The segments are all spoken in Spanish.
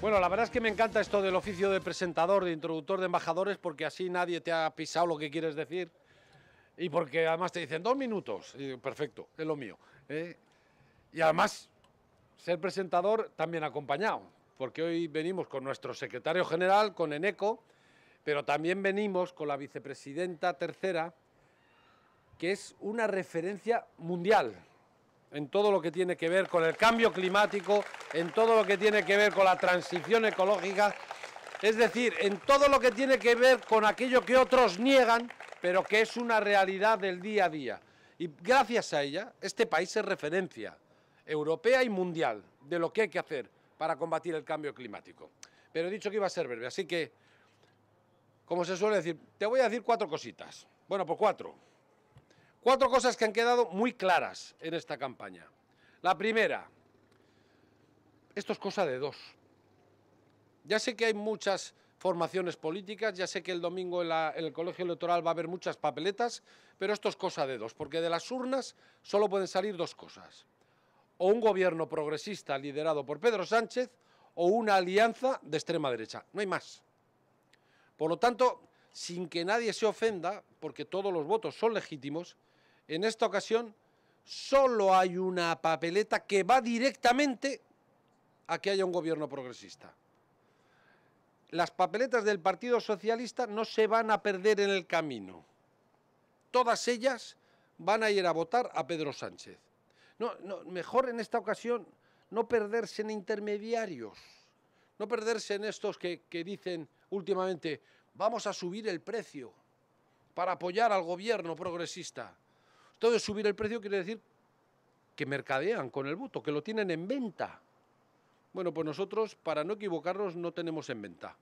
Bueno, la verdad es que me encanta esto del oficio de presentador, de introductor de embajadores, porque así nadie te ha pisado lo que quieres decir. Y porque además te dicen dos minutos. perfecto, es lo mío. ¿eh? Y además, ser presentador también acompañado, porque hoy venimos con nuestro secretario general, con Eneco, pero también venimos con la vicepresidenta tercera, que es una referencia mundial en todo lo que tiene que ver con el cambio climático, en todo lo que tiene que ver con la transición ecológica, es decir, en todo lo que tiene que ver con aquello que otros niegan, pero que es una realidad del día a día. Y gracias a ella, este país es referencia europea y mundial de lo que hay que hacer para combatir el cambio climático. Pero he dicho que iba a ser breve, así que, como se suele decir, te voy a decir cuatro cositas. Bueno, por pues cuatro. Cuatro cosas que han quedado muy claras en esta campaña. La primera, esto es cosa de dos. Ya sé que hay muchas formaciones políticas, ya sé que el domingo en, el colegio electoral va a haber muchas papeletas, pero esto es cosa de dos, porque de las urnas solo pueden salir dos cosas. O un gobierno progresista liderado por Pedro Sánchez o una alianza de extrema derecha. No hay más. Por lo tanto, sin que nadie se ofenda, porque todos los votos son legítimos, en esta ocasión solo hay una papeleta que va directamente a que haya un gobierno progresista. Las papeletas del Partido Socialista no se van a perder en el camino. Todas ellas van a ir a votar a Pedro Sánchez. No, mejor en esta ocasión no perderse en intermediarios, no perderse en estos que, que dicen últimamente, vamos a subir el precio para apoyar al gobierno progresista de subir el precio quiere decir que mercadean con el voto, que lo tienen en venta. Bueno, pues nosotros, para no equivocarnos, no tenemos en venta.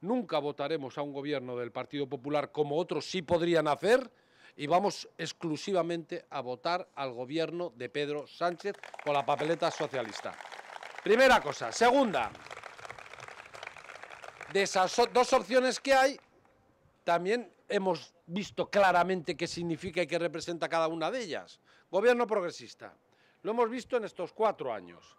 Nunca votaremos a un gobierno del Partido Popular como otros sí podrían hacer y vamos exclusivamente a votar al gobierno de Pedro Sánchez con la papeleta socialista. Primera cosa. Segunda, de esas dos opciones que hay, también hemos visto claramente qué significa y qué representa cada una de ellas. Gobierno progresista. Lo hemos visto en estos cuatro años.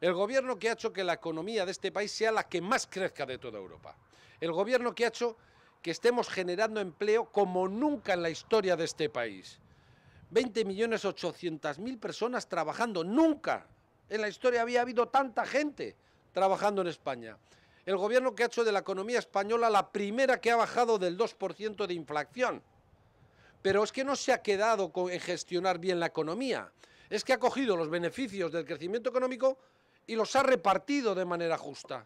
El gobierno que ha hecho que la economía de este país sea la que más crezca de toda Europa. El gobierno que ha hecho que estemos generando empleo como nunca en la historia de este país. 20.800.000 personas trabajando. Nunca en la historia había habido tanta gente trabajando en España el gobierno que ha hecho de la economía española la primera que ha bajado del 2% de inflación. Pero es que no se ha quedado con, en gestionar bien la economía. Es que ha cogido los beneficios del crecimiento económico y los ha repartido de manera justa.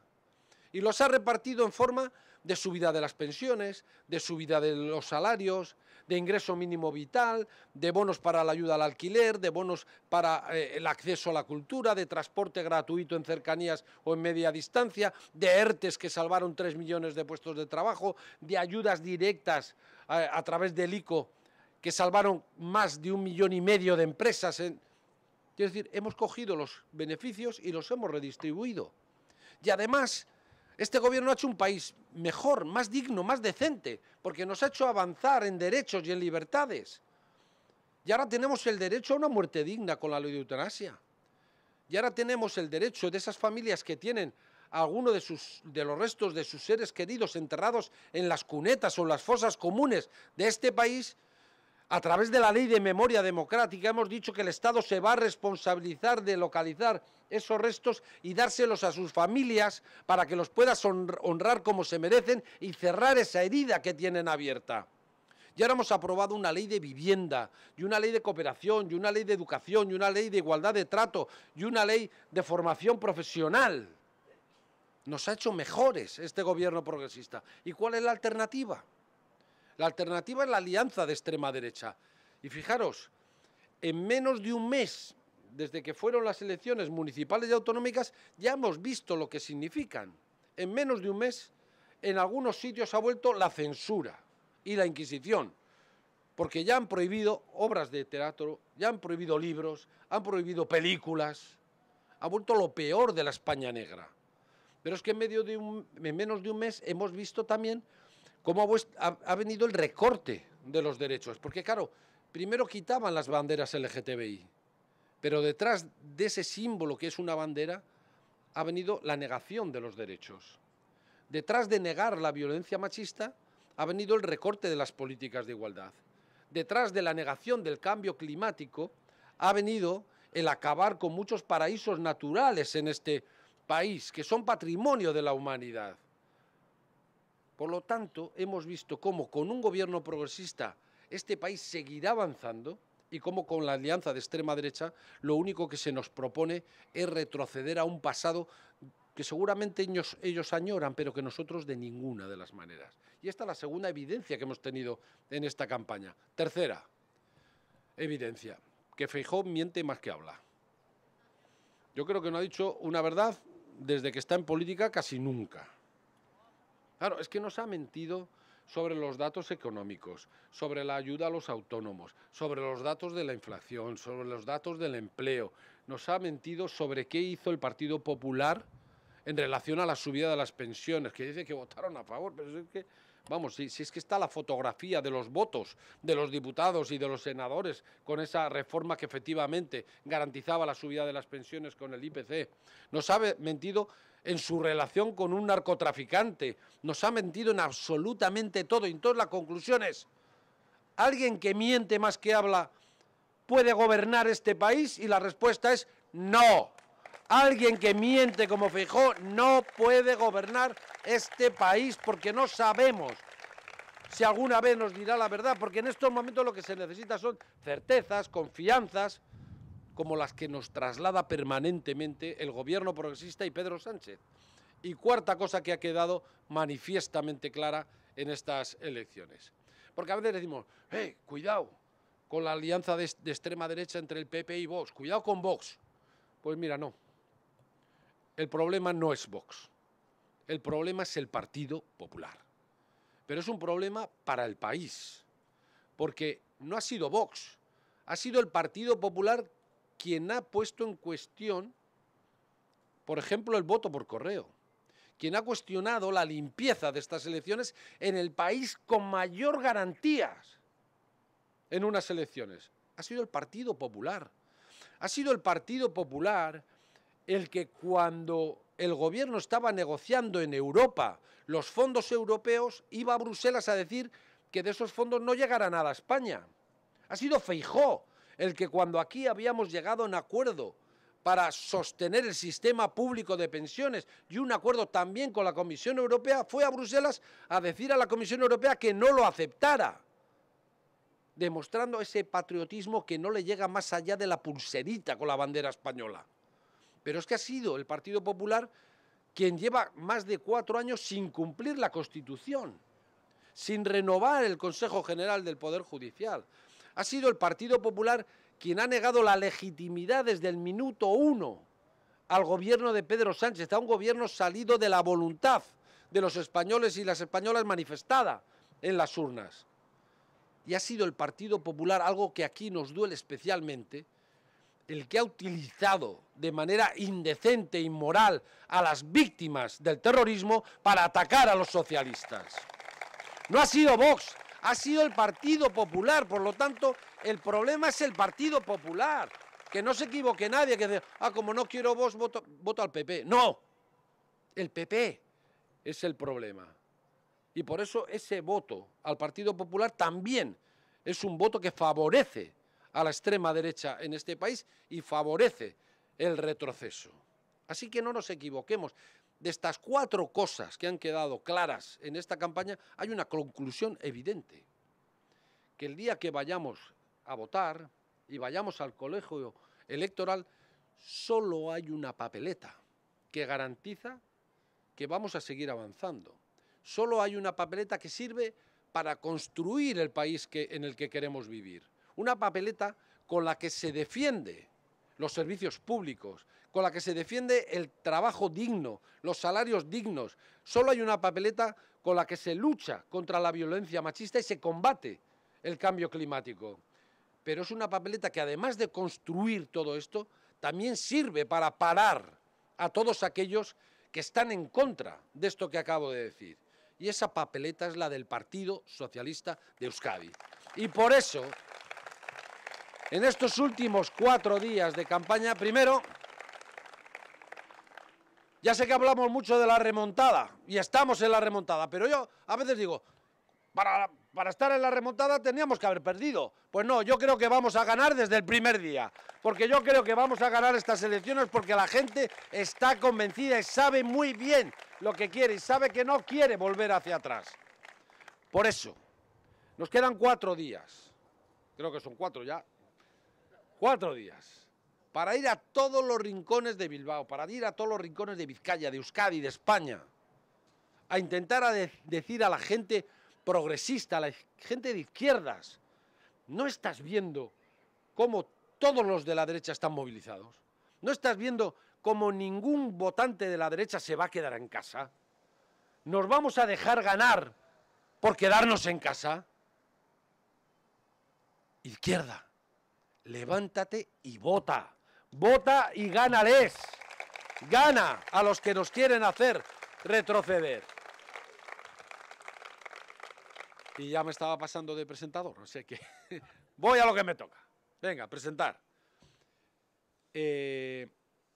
Y los ha repartido en forma de subida de las pensiones, de subida de los salarios, de ingreso mínimo vital, de bonos para la ayuda al alquiler, de bonos para eh, el acceso a la cultura, de transporte gratuito en cercanías o en media distancia, de ERTES que salvaron 3 millones de puestos de trabajo, de ayudas directas eh, a través del ICO que salvaron más de un millón y medio de empresas. es decir, hemos cogido los beneficios y los hemos redistribuido. Y además este gobierno ha hecho un país mejor, más digno, más decente, porque nos ha hecho avanzar en derechos y en libertades. Y ahora tenemos el derecho a una muerte digna con la ley de eutanasia. Y ahora tenemos el derecho de esas familias que tienen a alguno de, sus, de los restos de sus seres queridos enterrados en las cunetas o en las fosas comunes de este país, a través de la ley de memoria democrática hemos dicho que el Estado se va a responsabilizar de localizar esos restos y dárselos a sus familias para que los puedas honrar como se merecen y cerrar esa herida que tienen abierta. Ya hemos aprobado una ley de vivienda, y una ley de cooperación, y una ley de educación, y una ley de igualdad de trato, y una ley de formación profesional. Nos ha hecho mejores este gobierno progresista. ¿Y cuál es la alternativa? La alternativa es la alianza de extrema derecha. Y fijaros, en menos de un mes, desde que fueron las elecciones municipales y autonómicas, ya hemos visto lo que significan. En menos de un mes, en algunos sitios ha vuelto la censura y la Inquisición, porque ya han prohibido obras de teatro, ya han prohibido libros, han prohibido películas, ha vuelto lo peor de la España negra. Pero es que en, menos de un mes hemos visto también cómo ha, venido el recorte de los derechos. Porque claro, primero quitaban las banderas LGTBI, pero detrás de ese símbolo que es una bandera ha venido la negación de los derechos. Detrás de negar la violencia machista ha venido el recorte de las políticas de igualdad. Detrás de la negación del cambio climático ha venido el acabar con muchos paraísos naturales en este país, que son patrimonio de la humanidad. Por lo tanto, hemos visto cómo con un gobierno progresista este país seguirá avanzando y cómo con la alianza de extrema derecha lo único que se nos propone es retroceder a un pasado que seguramente ellos, añoran, pero que nosotros de ninguna de las maneras. Y esta es la segunda evidencia que hemos tenido en esta campaña. Tercera evidencia, que Feijó miente más que habla. Yo creo que no ha dicho una verdad desde que está en política casi nunca. Claro, es que nos ha mentido sobre los datos económicos, sobre la ayuda a los autónomos, sobre los datos de la inflación, sobre los datos del empleo. Nos ha mentido sobre qué hizo el Partido Popular en relación a la subida de las pensiones, que dice que votaron a favor, pero es que, vamos, si, si es que está la fotografía de los votos de los diputados y de los senadores con esa reforma que efectivamente garantizaba la subida de las pensiones con el IPC, nos ha mentido en su relación con un narcotraficante, nos ha mentido en absolutamente todo. Entonces la conclusión es, alguien que miente más que habla puede gobernar este país y la respuesta es no. Alguien que miente como Feijó no puede gobernar este país porque no sabemos si alguna vez nos dirá la verdad, porque en estos momentos lo que se necesita son certezas, confianzas, como las que nos traslada permanentemente el gobierno progresista y Pedro Sánchez. Y cuarta cosa que ha quedado manifiestamente clara en estas elecciones. Porque a veces decimos, hey, eh, cuidado con la alianza de, de extrema derecha entre el PP y Vox, cuidado con Vox. Pues mira, no. El problema no es Vox. El problema es el Partido Popular. Pero es un problema para el país. Porque no ha sido Vox, ha sido el Partido Popular quien ha puesto en cuestión, por ejemplo, el voto por correo, quien ha cuestionado la limpieza de estas elecciones en el país con mayor garantías en unas elecciones. Ha sido el Partido Popular. Ha sido el Partido Popular el que cuando el gobierno estaba negociando en Europa los fondos europeos, iba a Bruselas a decir que de esos fondos no llegará nada a España. Ha sido Feijó el que cuando aquí habíamos llegado a un acuerdo para sostener el sistema público de pensiones y un acuerdo también con la Comisión Europea, fue a Bruselas a decir a la Comisión Europea que no lo aceptara, demostrando ese patriotismo que no le llega más allá de la pulserita con la bandera española. Pero es que ha sido el Partido Popular quien lleva más de cuatro años sin cumplir la Constitución, sin renovar el Consejo General del Poder Judicial, ha sido el Partido Popular quien ha negado la legitimidad desde el minuto uno al gobierno de Pedro Sánchez, a un gobierno salido de la voluntad de los españoles y las españolas manifestada en las urnas. Y ha sido el Partido Popular, algo que aquí nos duele especialmente, el que ha utilizado de manera indecente, e inmoral, a las víctimas del terrorismo para atacar a los socialistas. No ha sido Vox, ha sido el Partido Popular. Por lo tanto, el problema es el Partido Popular. Que no se equivoque nadie, que dice, ah, como no quiero vos, voto, voto al PP. No, el PP es el problema. Y por eso ese voto al Partido Popular también es un voto que favorece a la extrema derecha en este país y favorece el retroceso. Así que no nos equivoquemos de estas cuatro cosas que han quedado claras en esta campaña, hay una conclusión evidente, que el día que vayamos a votar y vayamos al colegio electoral, solo hay una papeleta que garantiza que vamos a seguir avanzando. Solo hay una papeleta que sirve para construir el país en el que queremos vivir. Una papeleta con la que se defiende los servicios públicos, con la que se defiende el trabajo digno, los salarios dignos. Solo hay una papeleta con la que se lucha contra la violencia machista y se combate el cambio climático. Pero es una papeleta que además de construir todo esto, también sirve para parar a todos aquellos que están en contra de esto que acabo de decir. Y esa papeleta es la del Partido Socialista de Euskadi. Y por eso, en estos últimos cuatro días de campaña, primero, ya sé que hablamos mucho de la remontada y estamos en la remontada, pero yo a veces digo, para, para, estar en la remontada teníamos que haber perdido. Pues no, yo creo que vamos a ganar desde el primer día, porque yo creo que vamos a ganar estas elecciones porque la gente está convencida y sabe muy bien lo que quiere y sabe que no quiere volver hacia atrás. Por eso, nos quedan cuatro días, creo que son cuatro ya, cuatro días para ir a todos los rincones de Bilbao, para ir a todos los rincones de Vizcaya, de Euskadi, de España, a intentar decir a la gente progresista, a la gente de izquierdas, no estás viendo cómo todos los de la derecha están movilizados, no estás viendo cómo ningún votante de la derecha se va a quedar en casa, nos vamos a dejar ganar por quedarnos en casa. Izquierda, levántate y vota. Vota y les, Gana a los que nos quieren hacer retroceder. Y ya me estaba pasando de presentador, no sé qué. voy a lo que me toca. Venga, presentar. Eh,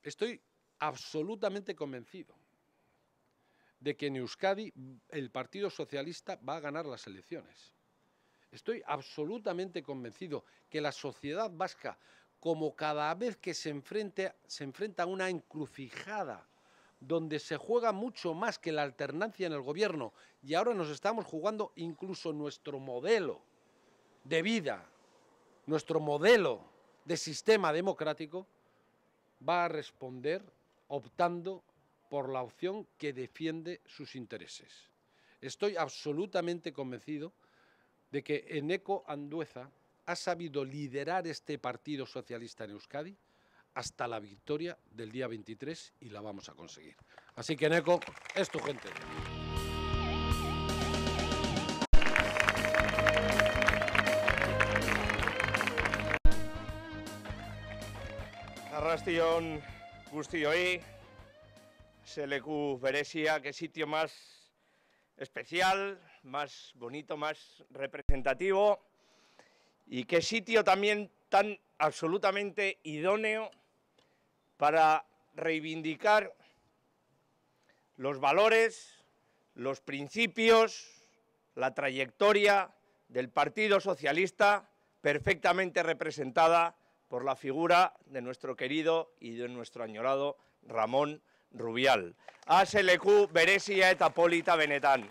estoy absolutamente convencido de que en Euskadi el Partido Socialista va a ganar las elecciones. Estoy absolutamente convencido que la sociedad vasca como cada vez que se, se enfrenta a una encrucijada donde se juega mucho más que la alternancia en el gobierno y ahora nos estamos jugando incluso nuestro modelo de vida, nuestro modelo de sistema democrático, va a responder optando por la opción que defiende sus intereses. Estoy absolutamente convencido de que en eco Andueza ha sabido liderar este Partido Socialista en Euskadi hasta la victoria del día 23 y la vamos a conseguir. Así que, Neco, es tu gente. Arrastión se Selecu veresia, qué sitio más especial, más bonito, más representativo. Y qué sitio también tan absolutamente idóneo para reivindicar los valores, los principios, la trayectoria del Partido Socialista perfectamente representada por la figura de nuestro querido y de nuestro añorado Ramón Rubial. ASLQ Beresia Etapolita Benetán.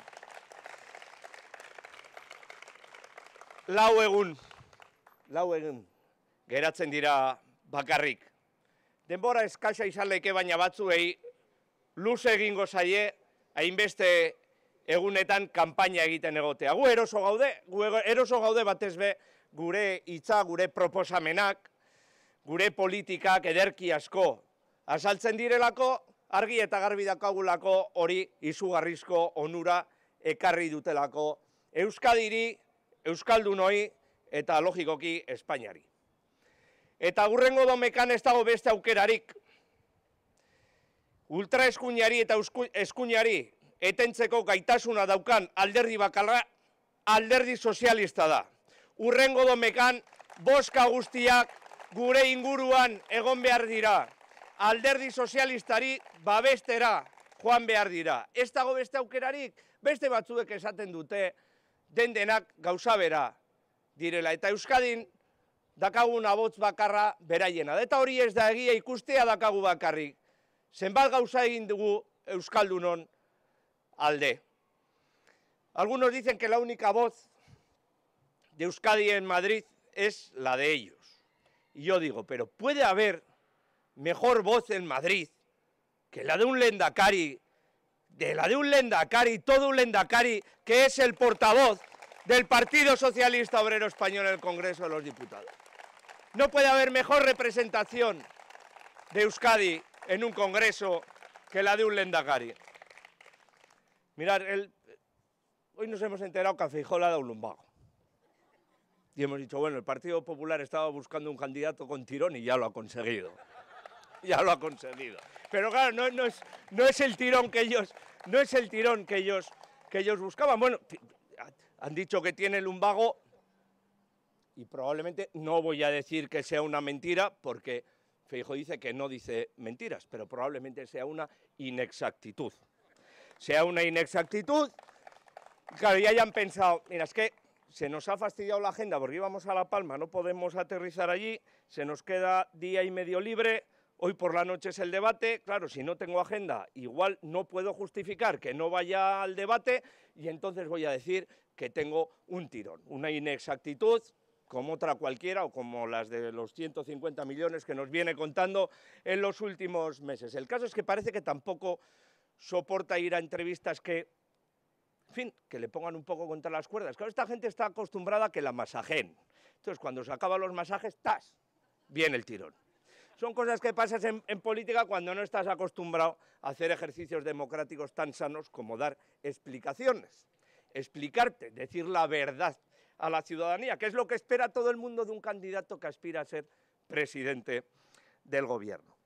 Lau lau egun geratzen dira bakarrik. Denbora eskasa izan leke baina batzuei luze egingo zaie hainbeste egunetan kanpaina egiten egotea. Gu eroso gaude, gu eroso gaude batez be gure hitza, gure proposamenak, gure politikak ederki asko azaltzen direlako argi eta garbi dakagulako hori izugarrizko onura ekarri dutelako Euskadiri, Euskaldunoi, eta logikoki Espainiari. Eta hurrengo domekan ez dago beste aukerarik ultraeskunari eta eskuinari etentzeko gaitasuna daukan alderdi bakarra alderdi sozialista da. Hurrengo domekan boska guztiak gure inguruan egon behar dira. Alderdi sozialistari babestera joan behar dira. Ez dago beste aukerarik beste batzuek esaten dute den denak gauza bera la Eta Euskadin dakagun voz bakarra beraiena. Eta hori ez da egia ikustea dakagu bakarrik. Zenbat gauza egin dugu Euskaldunon alde. Algunos dicen que la única voz de Euskadi en Madrid es la de ellos. Y yo digo, pero puede haber mejor voz en Madrid que la de un lendakari, de la de un lendakari, todo un lendakari que es el portavoz del Partido Socialista Obrero Español en el Congreso de los Diputados. No puede haber mejor representación de Euskadi en un Congreso que la de un Lendakari. Mirad, hoy nos hemos enterado que Feijóo ha dado un lumbago. Y hemos dicho, bueno, el Partido Popular estaba buscando un candidato con tirón y ya lo ha conseguido. Ya lo ha conseguido. Pero claro, no, es, no es el tirón que ellos, no es el tirón que ellos, que ellos buscaban. Bueno, han dicho que tiene lumbago y probablemente no voy a decir que sea una mentira porque Feijo dice que no dice mentiras, pero probablemente sea una inexactitud. Sea una inexactitud, claro, ya hayan pensado, mira, es que se nos ha fastidiado la agenda porque íbamos a La Palma, no podemos aterrizar allí, se nos queda día y medio libre, hoy por la noche es el debate, claro, si no tengo agenda, igual no puedo justificar que no vaya al debate y entonces voy a decir que tengo un tirón, una inexactitud como otra cualquiera o como las de los 150 millones que nos viene contando en los últimos meses. El caso es que parece que tampoco soporta ir a entrevistas que, en fin, que le pongan un poco contra las cuerdas. Claro, esta gente está acostumbrada a que la masajen. Entonces, cuando se acaban los masajes, ¡tas! Viene el tirón. Son cosas que pasas en política cuando no estás acostumbrado a hacer ejercicios democráticos tan sanos como dar explicaciones explicarte, decir la verdad a la ciudadanía, que es lo que espera todo el mundo de un candidato que aspira a ser presidente del gobierno.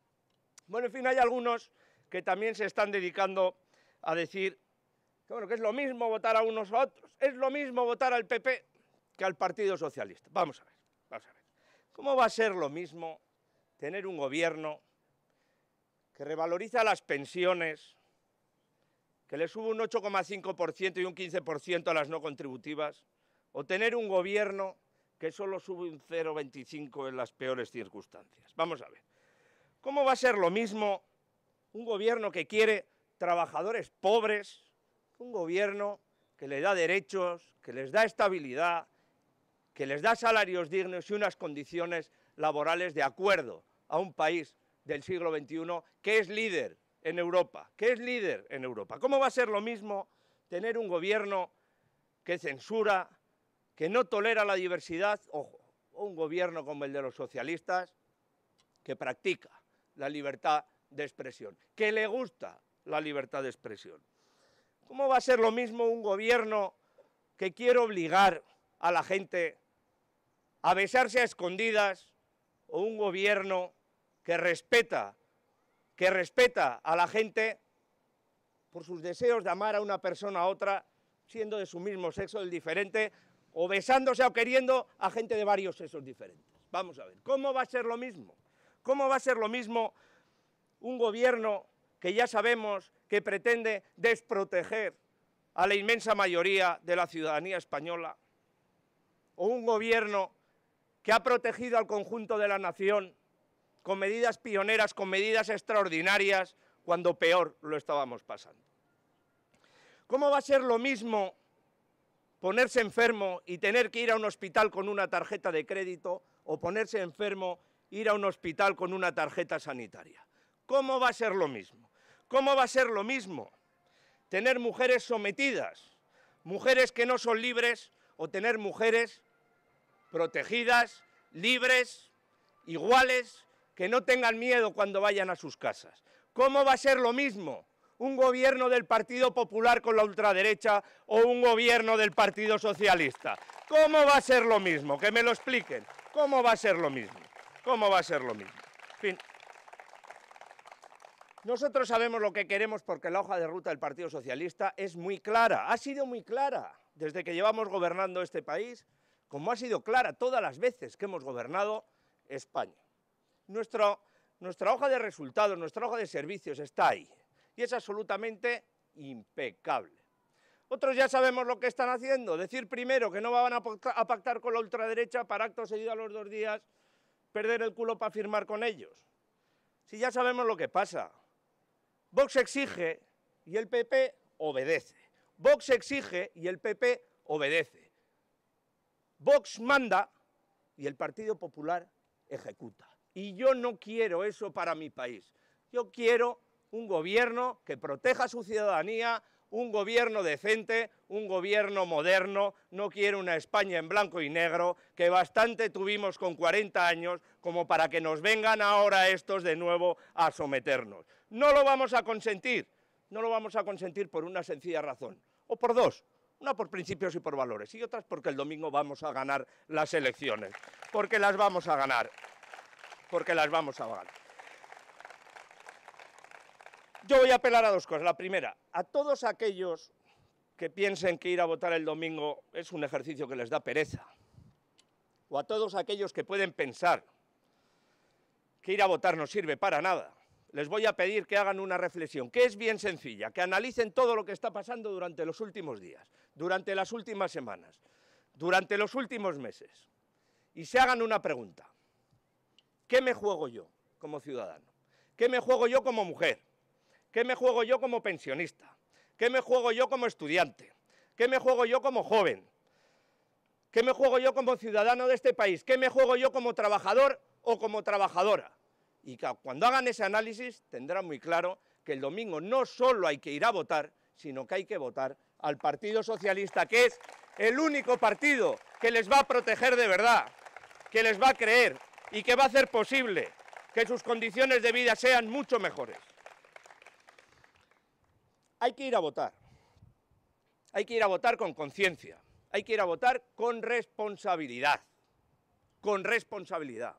Bueno, en fin, hay algunos que también se están dedicando a decir que, que es lo mismo votar a unos a otros, es lo mismo votar al PP que al Partido Socialista. Vamos a ver, vamos a ver. ¿Cómo va a ser lo mismo tener un gobierno que revaloriza las pensiones, que le suba un 8,5% y un 15% a las no contributivas, o tener un gobierno que solo sube un 0,25 en las peores circunstancias. Vamos a ver, ¿cómo va a ser lo mismo un gobierno que quiere trabajadores pobres, un gobierno que le da derechos, que les da estabilidad, que les da salarios dignos y unas condiciones laborales de acuerdo a un país del siglo XXI que es líder en Europa, que es líder en Europa. ¿Cómo va a ser lo mismo tener un gobierno que censura, que no tolera la diversidad, o un gobierno como el de los socialistas, que practica la libertad de expresión, que le gusta la libertad de expresión? ¿Cómo va a ser lo mismo un gobierno que quiere obligar a la gente a besarse a escondidas o un gobierno que respeta que respeta a la gente por sus deseos de amar a una persona a otra, siendo de su mismo sexo, del diferente, o besándose o queriendo a gente de varios sexos diferentes. Vamos a ver, ¿cómo va a ser lo mismo? ¿Cómo va a ser lo mismo un gobierno que ya sabemos que pretende desproteger a la inmensa mayoría de la ciudadanía española? ¿O un gobierno que ha protegido al conjunto de la nación con medidas pioneras, con medidas extraordinarias, cuando peor lo estábamos pasando. ¿Cómo va a ser lo mismo ponerse enfermo y tener que ir a un hospital con una tarjeta de crédito o ponerse enfermo ir a un hospital con una tarjeta sanitaria? ¿Cómo va a ser lo mismo? ¿Cómo va a ser lo mismo tener mujeres sometidas, mujeres que no son libres o tener mujeres protegidas, libres, iguales que no tengan miedo cuando vayan a sus casas. ¿Cómo va a ser lo mismo un gobierno del Partido Popular con la ultraderecha o un gobierno del Partido Socialista? ¿Cómo va a ser lo mismo? Que me lo expliquen. ¿Cómo va a ser lo mismo? ¿Cómo va a ser lo mismo? En fin. Nosotros sabemos lo que queremos porque la hoja de ruta del Partido Socialista es muy clara, ha sido muy clara desde que llevamos gobernando este país, como ha sido clara todas las veces que hemos gobernado España nuestra hoja de resultados, nuestra hoja de servicios está ahí y es absolutamente impecable. Otros ya sabemos lo que están haciendo, decir primero que no van a pactar con la ultraderecha para actos seguido a los dos días, perder el culo para firmar con ellos. Si ya sabemos lo que pasa, Vox exige y el PP obedece. Vox exige y el PP obedece. Vox manda y el Partido Popular ejecuta. Y yo no quiero eso para mi país. Yo quiero un gobierno que proteja a su ciudadanía, un gobierno decente, un gobierno moderno, no quiero una España en blanco y negro, que bastante tuvimos con 40 años como para que nos vengan ahora estos de nuevo a someternos. No lo vamos a consentir, no lo vamos a consentir por una sencilla razón, o por dos, una por principios y por valores, y otras porque el domingo vamos a ganar las elecciones, porque las vamos a ganar porque las vamos a pagar. Yo voy a apelar a dos cosas. La primera, a todos aquellos que piensen que ir a votar el domingo es un ejercicio que les da pereza, o a todos aquellos que pueden pensar que ir a votar no sirve para nada, les voy a pedir que hagan una reflexión, que es bien sencilla, que analicen todo lo que está pasando durante los últimos días, durante las últimas semanas, durante los últimos meses, y se hagan una pregunta. ¿Qué me juego yo como ciudadano? ¿Qué me juego yo como mujer? ¿Qué me juego yo como pensionista? ¿Qué me juego yo como estudiante? ¿Qué me juego yo como joven? ¿Qué me juego yo como ciudadano de este país? ¿Qué me juego yo como trabajador o como trabajadora? Y cuando hagan ese análisis tendrán muy claro que el domingo no solo hay que ir a votar, sino que hay que votar al Partido Socialista, que es el único partido que les va a proteger de verdad, que les va a creer, y que va a hacer posible que sus condiciones de vida sean mucho mejores. Hay que ir a votar. Hay que ir a votar con conciencia. Hay que ir a votar con responsabilidad. Con responsabilidad.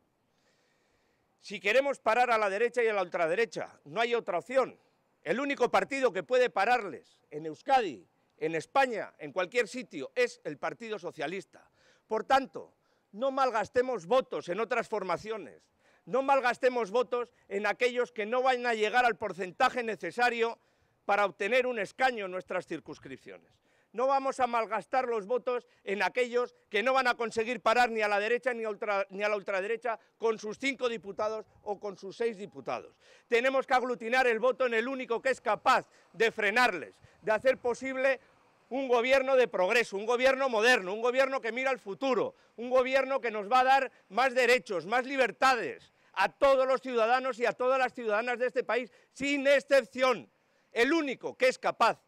Si queremos parar a la derecha y a la ultraderecha, no hay otra opción. El único partido que puede pararles en Euskadi, en España, en cualquier sitio, es el Partido Socialista. Por tanto, no malgastemos votos en otras formaciones, no malgastemos votos en aquellos que no van a llegar al porcentaje necesario para obtener un escaño en nuestras circunscripciones. No vamos a malgastar los votos en aquellos que no van a conseguir parar ni a la derecha ni a, ni a la ultraderecha con sus cinco diputados o con sus seis diputados. Tenemos que aglutinar el voto en el único que es capaz de frenarles, de hacer posible un gobierno de progreso, un gobierno moderno, un gobierno que mira al futuro, un gobierno que nos va a dar más derechos, más libertades a todos los ciudadanos y a todas las ciudadanas de este país, sin excepción. El único que es capaz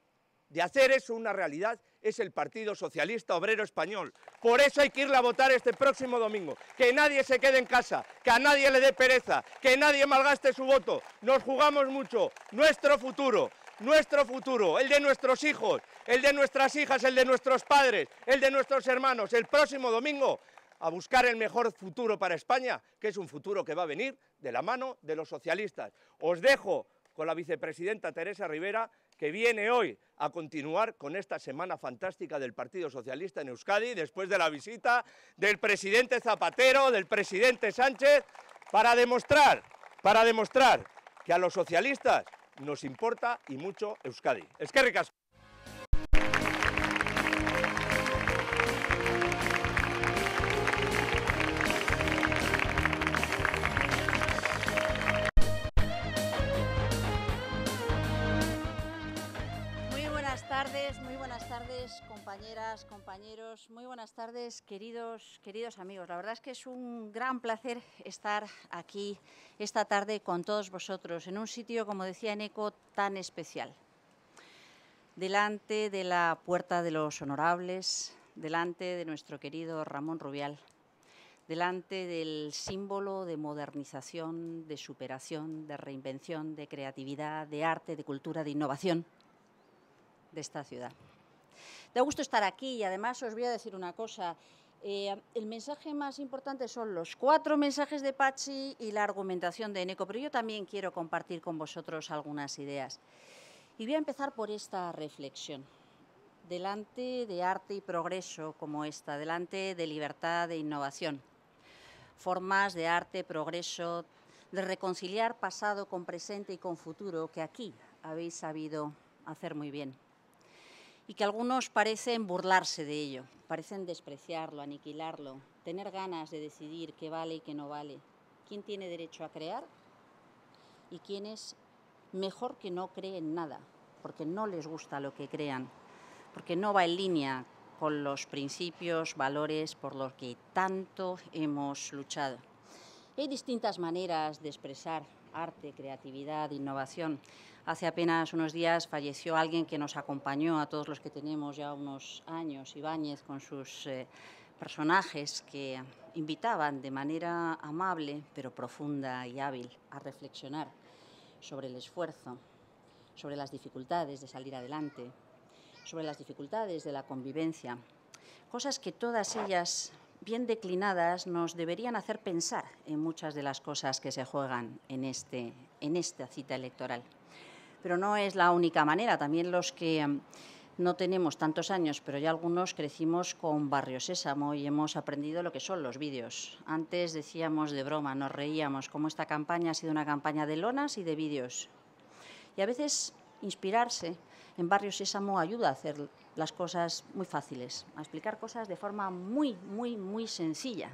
de hacer eso una realidad es el Partido Socialista Obrero Español. Por eso hay que irle a votar este próximo domingo. Que nadie se quede en casa, que a nadie le dé pereza, que nadie malgaste su voto. Nos jugamos mucho nuestro futuro, nuestro futuro, el de nuestros hijos, el de nuestras hijas, el de nuestros padres, el de nuestros hermanos, el próximo domingo, a buscar el mejor futuro para España, que es un futuro que va a venir de la mano de los socialistas. Os dejo con la vicepresidenta Teresa Rivera, que viene hoy a continuar con esta semana fantástica del Partido Socialista en Euskadi, después de la visita del presidente Zapatero, del presidente Sánchez, para demostrar, para demostrar que a los socialistas nos importa y mucho Euskadi. Es que ricas! compañeras, compañeros. Muy buenas tardes, queridos, queridos amigos. La verdad es que es un gran placer estar aquí esta tarde con todos vosotros en un sitio, como decía Eneco, tan especial. Delante de la Puerta de los Honorables, delante de nuestro querido Ramón Rubial, delante del símbolo de modernización, de superación, de reinvención, de creatividad, de arte, de cultura, de innovación de esta ciudad. Da gusto estar aquí y además os voy a decir una cosa. Eh, el mensaje más importante son los cuatro mensajes de Pachi y la argumentación de Eneco, pero yo también quiero compartir con vosotros algunas ideas. Y voy a empezar por esta reflexión. Delante de arte y progreso como esta, delante de libertad e innovación, formas de arte, progreso, de reconciliar pasado con presente y con futuro que aquí habéis sabido hacer muy bien y que algunos parecen burlarse de ello, parecen despreciarlo, aniquilarlo, tener ganas de decidir qué vale y qué no vale, quién tiene derecho a crear y quién es mejor que no creen nada, porque no les gusta lo que crean, porque no va en línea con los principios, valores por los que tanto hemos luchado. Hay distintas maneras de expresar arte, creatividad, innovación. Hace apenas unos días falleció alguien que nos acompañó a todos los que tenemos ya unos años, Ibáñez, con sus eh, personajes que invitaban de manera amable, pero profunda y hábil, a reflexionar sobre el esfuerzo, sobre las dificultades de salir adelante, sobre las dificultades de la convivencia, cosas que todas ellas, bien declinadas, nos deberían hacer pensar en muchas de las cosas que se juegan en este, esta cita electoral pero no es la única manera. También los que mm, no tenemos tantos años, pero ya algunos crecimos con Barrio Sésamo y hemos aprendido lo que son los vídeos. Antes decíamos de broma, nos reíamos, como esta campaña ha sido una campaña de lonas y de vídeos. Y a veces inspirarse en Barrio Sésamo ayuda a hacer las cosas muy fáciles, a explicar cosas de forma muy, muy, muy sencilla.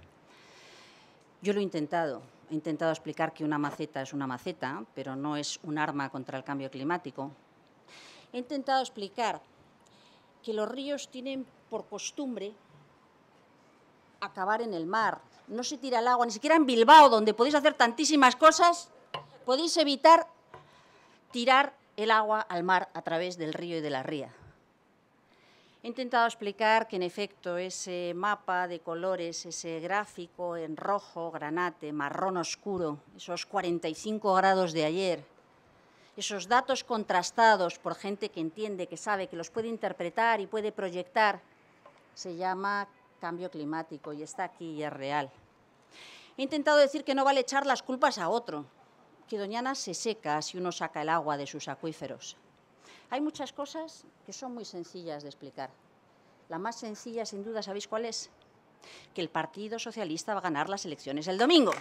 Yo lo he intentado, He intentado explicar que una maceta es una maceta, pero no es un arma contra el cambio climático. He intentado explicar que los ríos tienen por costumbre acabar en el mar. No se tira el agua, ni siquiera en Bilbao, donde podéis hacer tantísimas cosas, podéis evitar tirar el agua al mar a través del río y de la ría. He intentado explicar que, en efecto, ese mapa de colores, ese gráfico en rojo, granate, marrón oscuro, esos 45 grados de ayer, esos datos contrastados por gente que entiende, que sabe, que los puede interpretar y puede proyectar, se llama cambio climático y está aquí y es real. He intentado decir que no vale echar las culpas a otro, que Doñana se seca si uno saca el agua de sus acuíferos. Hay muchas cosas que son muy sencillas de explicar. La más sencilla, sin duda, ¿sabéis cuál es? Que el Partido Socialista va a ganar las elecciones del domingo.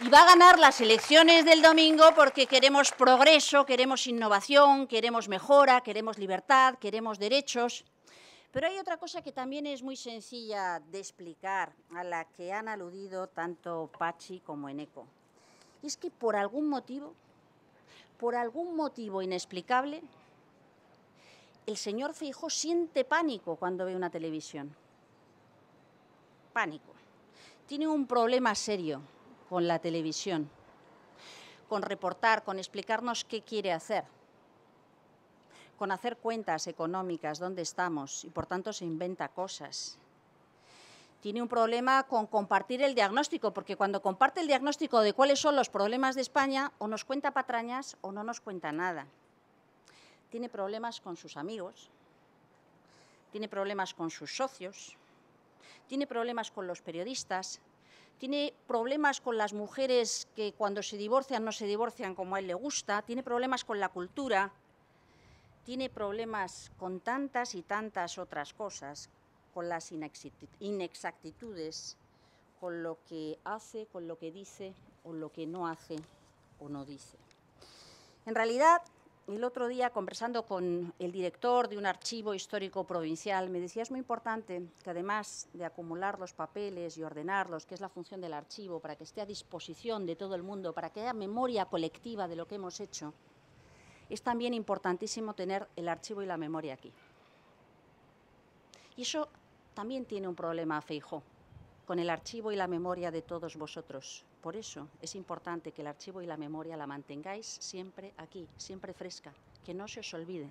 Y va a ganar las elecciones del domingo porque queremos progreso, queremos innovación, queremos mejora, queremos libertad, queremos derechos. Pero hay otra cosa que también es muy sencilla de explicar, a la que han aludido tanto Pachi como Eneco. Y es que por algún motivo, por algún motivo inexplicable, el señor Fijo siente pánico cuando ve una televisión. Pánico. Tiene un problema serio con la televisión, con reportar, con explicarnos qué quiere hacer, con hacer cuentas económicas, dónde estamos, y por tanto se inventa cosas tiene un problema con compartir el diagnóstico, porque cuando comparte el diagnóstico de cuáles son los problemas de España, o nos cuenta patrañas o no nos cuenta nada. Tiene problemas con sus amigos, tiene problemas con sus socios, tiene problemas con los periodistas, tiene problemas con las mujeres que cuando se divorcian no se divorcian como a él le gusta, tiene problemas con la cultura, tiene problemas con tantas y tantas otras cosas con las inexactitudes, con lo que hace, con lo que dice o lo que no hace o no dice. En realidad, el otro día conversando con el director de un archivo histórico provincial, me decía es muy importante que además de acumular los papeles y ordenarlos, que es la función del archivo, para que esté a disposición de todo el mundo, para que haya memoria colectiva de lo que hemos hecho, es también importantísimo tener el archivo y la memoria aquí. Y eso también tiene un problema, Feijo, con el archivo y la memoria de todos vosotros. Por eso es importante que el archivo y la memoria la mantengáis siempre aquí, siempre fresca, que no se os olvide.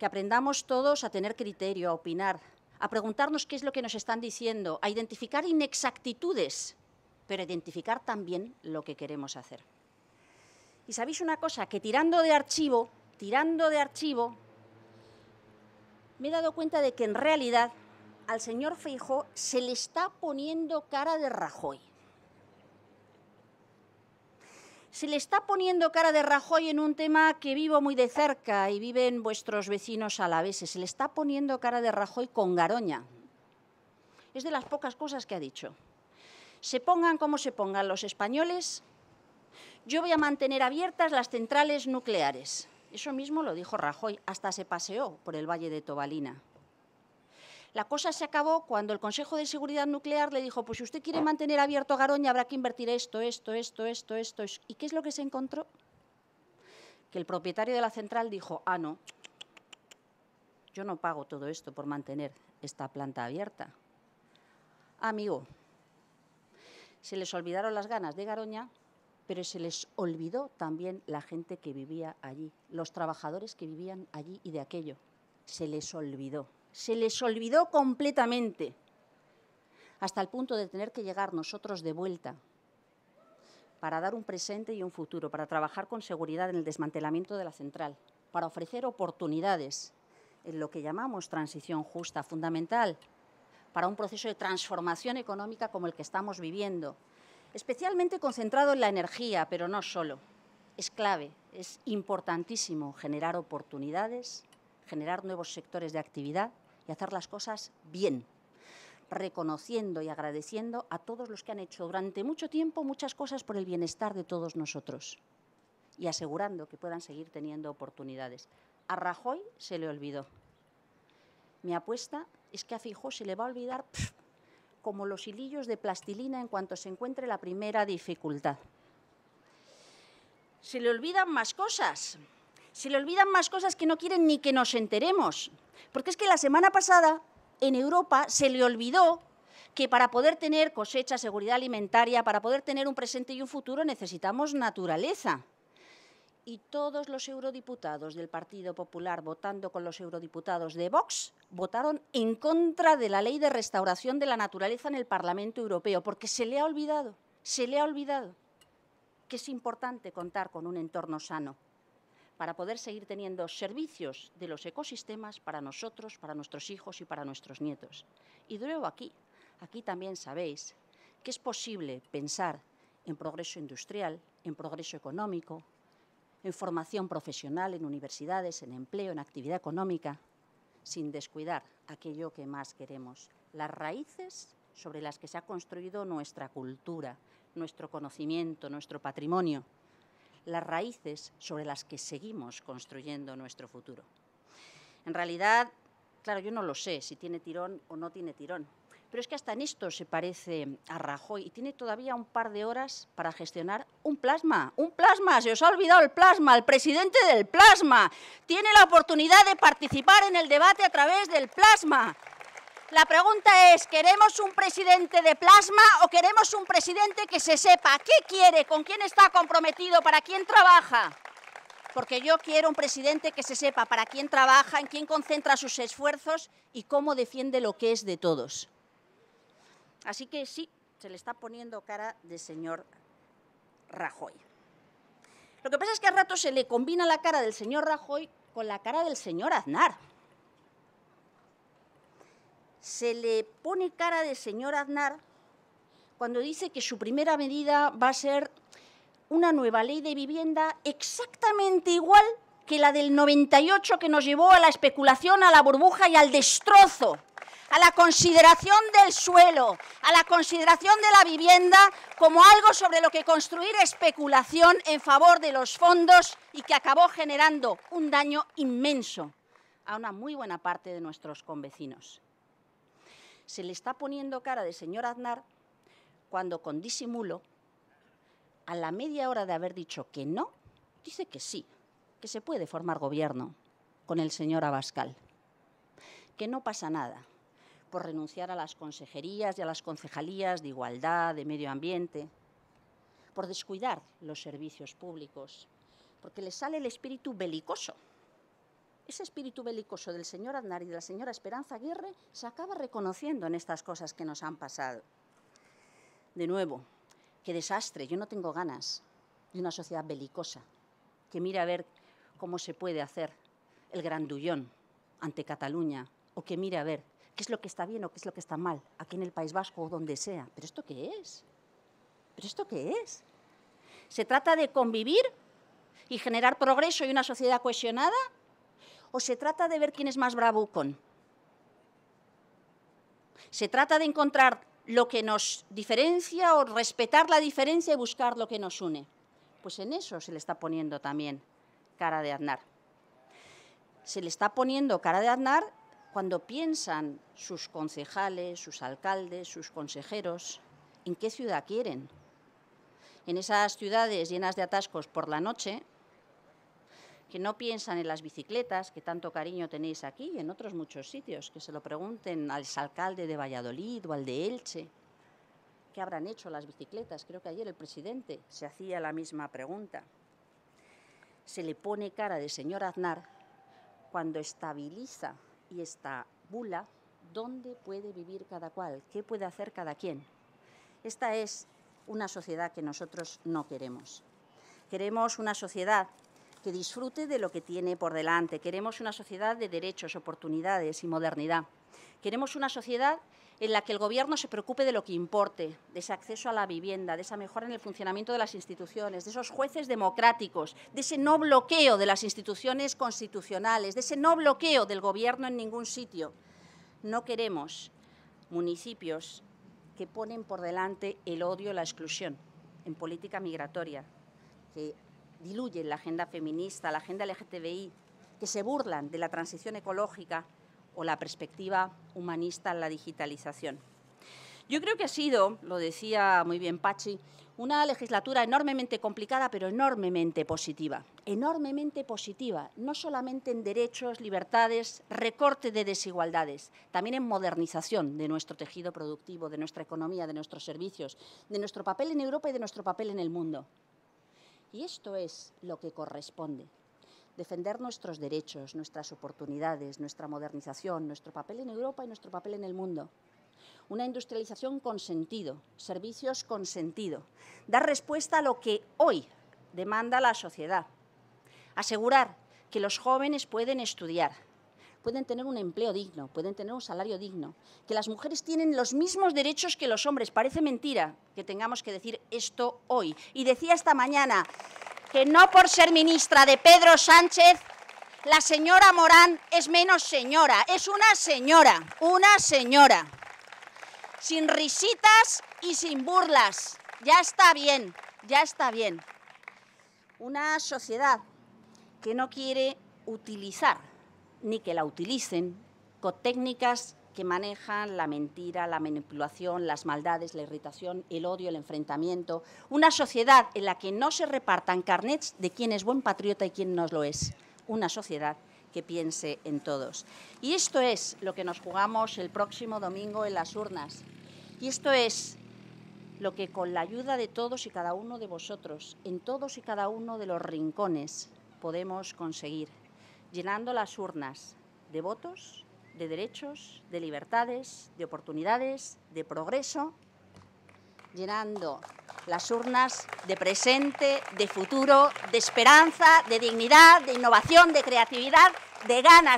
Que aprendamos todos a tener criterio, a opinar, a preguntarnos qué es lo que nos están diciendo, a identificar inexactitudes, pero identificar también lo que queremos hacer. Y sabéis una cosa, que tirando de archivo, tirando de archivo, me he dado cuenta de que en realidad al señor fijo se le está poniendo cara de Rajoy. Se le está poniendo cara de Rajoy en un tema que vivo muy de cerca y viven vuestros vecinos a la vez. Se le está poniendo cara de Rajoy con Garoña. Es de las pocas cosas que ha dicho. Se pongan como se pongan los españoles, yo voy a mantener abiertas las centrales nucleares. Eso mismo lo dijo Rajoy, hasta se paseó por el Valle de Tobalina. La cosa se acabó cuando el Consejo de Seguridad Nuclear le dijo, pues si usted quiere mantener abierto Garoña habrá que invertir esto, esto, esto, esto, esto. esto. ¿Y qué es lo que se encontró? Que el propietario de la central dijo, ah, no, yo no pago todo esto por mantener esta planta abierta. Amigo, se les olvidaron las ganas de Garoña pero se les olvidó también la gente que vivía allí, los trabajadores que vivían allí y de aquello. Se les olvidó, se les olvidó completamente, hasta el punto de tener que llegar nosotros de vuelta para dar un presente y un futuro, para trabajar con seguridad en el desmantelamiento de la central, para ofrecer oportunidades en lo que llamamos transición justa, fundamental, para un proceso de transformación económica como el que estamos viviendo, especialmente concentrado en la energía, pero no solo. Es clave, es importantísimo generar oportunidades, generar nuevos sectores de actividad y hacer las cosas bien, reconociendo y agradeciendo a todos los que han hecho durante mucho tiempo muchas cosas por el bienestar de todos nosotros y asegurando que puedan seguir teniendo oportunidades. A Rajoy se le olvidó. Mi apuesta es que a Fijó se le va a olvidar como los hilillos de plastilina en cuanto se encuentre la primera dificultad. Se le olvidan más cosas, se le olvidan más cosas que no quieren ni que nos enteremos, porque es que la semana pasada en Europa se le olvidó que para poder tener cosecha, seguridad alimentaria, para poder tener un presente y un futuro necesitamos naturaleza y todos los eurodiputados del Partido Popular votando con los eurodiputados de Vox votaron en contra de la ley de restauración de la naturaleza en el Parlamento Europeo, porque se le ha olvidado, se le ha olvidado que es importante contar con un entorno sano para poder seguir teniendo servicios de los ecosistemas para nosotros, para nuestros hijos y para nuestros nietos. Y luego aquí, aquí también sabéis que es posible pensar en progreso industrial, en progreso económico, en formación profesional, en universidades, en empleo, en actividad económica, sin descuidar aquello que más queremos, las raíces sobre las que se ha construido nuestra cultura, nuestro conocimiento, nuestro patrimonio, las raíces sobre las que seguimos construyendo nuestro futuro. En realidad, claro, yo no lo sé si tiene tirón o no tiene tirón, pero es que hasta en esto se parece a Rajoy y tiene todavía un par de horas para gestionar un plasma. ¡Un plasma! Se os ha olvidado el plasma, el presidente del plasma. Tiene la oportunidad de participar en el debate a través del plasma. La pregunta es, ¿queremos un presidente de plasma o queremos un presidente que se sepa qué quiere, con quién está comprometido, para quién trabaja? Porque yo quiero un presidente que se sepa para quién trabaja, en quién concentra sus esfuerzos y cómo defiende lo que es de todos. Así que sí, se le está poniendo cara de señor Rajoy. Lo que pasa es que a rato se le combina la cara del señor Rajoy con la cara del señor Aznar. Se le pone cara de señor Aznar cuando dice que su primera medida va a ser una nueva ley de vivienda exactamente igual que la del 98 que nos llevó a la especulación, a la burbuja y al destrozo a la consideración del suelo, a la consideración de la vivienda como algo sobre lo que construir especulación en favor de los fondos y que acabó generando un daño inmenso a una muy buena parte de nuestros convecinos. Se le está poniendo cara de señor Aznar cuando con disimulo, a la media hora de haber dicho que no, dice que sí, que se puede formar gobierno con el señor Abascal, que no pasa nada, por renunciar a las consejerías y a las concejalías de igualdad, de medio ambiente, por descuidar los servicios públicos, porque les sale el espíritu belicoso. Ese espíritu belicoso del señor Aznar y de la señora Esperanza Aguirre se acaba reconociendo en estas cosas que nos han pasado. De nuevo, qué desastre, yo no tengo ganas de una sociedad belicosa que mire a ver cómo se puede hacer el grandullón ante Cataluña o que mire a ver qué es lo que está bien o qué es lo que está mal, aquí en el País Vasco o donde sea. ¿Pero esto qué es? ¿Pero esto qué es? ¿Se trata de convivir y generar progreso y una sociedad cohesionada? ¿O se trata de ver quién es más bravucón? ¿Se trata de encontrar lo que nos diferencia o respetar la diferencia y buscar lo que nos une? Pues en eso se le está poniendo también cara de Aznar. Se le está poniendo cara de Aznar cuando piensan sus concejales, sus alcaldes, sus consejeros, en qué ciudad quieren. En esas ciudades llenas de atascos por la noche, que no piensan en las bicicletas, que tanto cariño tenéis aquí y en otros muchos sitios, que se lo pregunten al alcalde de Valladolid o al de Elche, ¿qué habrán hecho las bicicletas? Creo que ayer el presidente se hacía la misma pregunta. Se le pone cara de señor Aznar cuando estabiliza y esta bula, dónde puede vivir cada cual, qué puede hacer cada quien. Esta es una sociedad que nosotros no queremos. Queremos una sociedad que disfrute de lo que tiene por delante. Queremos una sociedad de derechos, oportunidades y modernidad. Queremos una sociedad en la que el Gobierno se preocupe de lo que importe, de ese acceso a la vivienda, de esa mejora en el funcionamiento de las instituciones, de esos jueces democráticos, de ese no bloqueo de las instituciones constitucionales, de ese no bloqueo del Gobierno en ningún sitio. No queremos municipios que ponen por delante el odio, y la exclusión en política migratoria, que diluyen la agenda feminista, la agenda LGTBI, que se burlan de la transición ecológica o la perspectiva humanista en la digitalización. Yo creo que ha sido, lo decía muy bien Pachi, una legislatura enormemente complicada, pero enormemente positiva. Enormemente positiva, no solamente en derechos, libertades, recorte de desigualdades, también en modernización de nuestro tejido productivo, de nuestra economía, de nuestros servicios, de nuestro papel en Europa y de nuestro papel en el mundo. Y esto es lo que corresponde defender nuestros derechos, nuestras oportunidades, nuestra modernización, nuestro papel en Europa y nuestro papel en el mundo. Una industrialización con sentido, servicios con sentido, dar respuesta a lo que hoy demanda la sociedad, asegurar que los jóvenes pueden estudiar, pueden tener un empleo digno, pueden tener un salario digno, que las mujeres tienen los mismos derechos que los hombres. Parece mentira que tengamos que decir esto hoy. Y decía esta mañana que no por ser ministra de Pedro Sánchez, la señora Morán es menos señora, es una señora, una señora. Sin risitas y sin burlas. Ya está bien, ya está bien. Una sociedad que no quiere utilizar, ni que la utilicen, con técnicas que manejan la mentira, la manipulación, las maldades, la irritación, el odio, el enfrentamiento. Una sociedad en la que no se repartan carnets de quién es buen patriota y quién no lo es. Una sociedad que piense en todos. Y esto es lo que nos jugamos el próximo domingo en las urnas. Y esto es lo que con la ayuda de todos y cada uno de vosotros, en todos y cada uno de los rincones, podemos conseguir, llenando las urnas de votos de derechos, de libertades, de oportunidades, de progreso, llenando las urnas de presente, de futuro, de esperanza, de dignidad, de innovación, de creatividad, de ganas.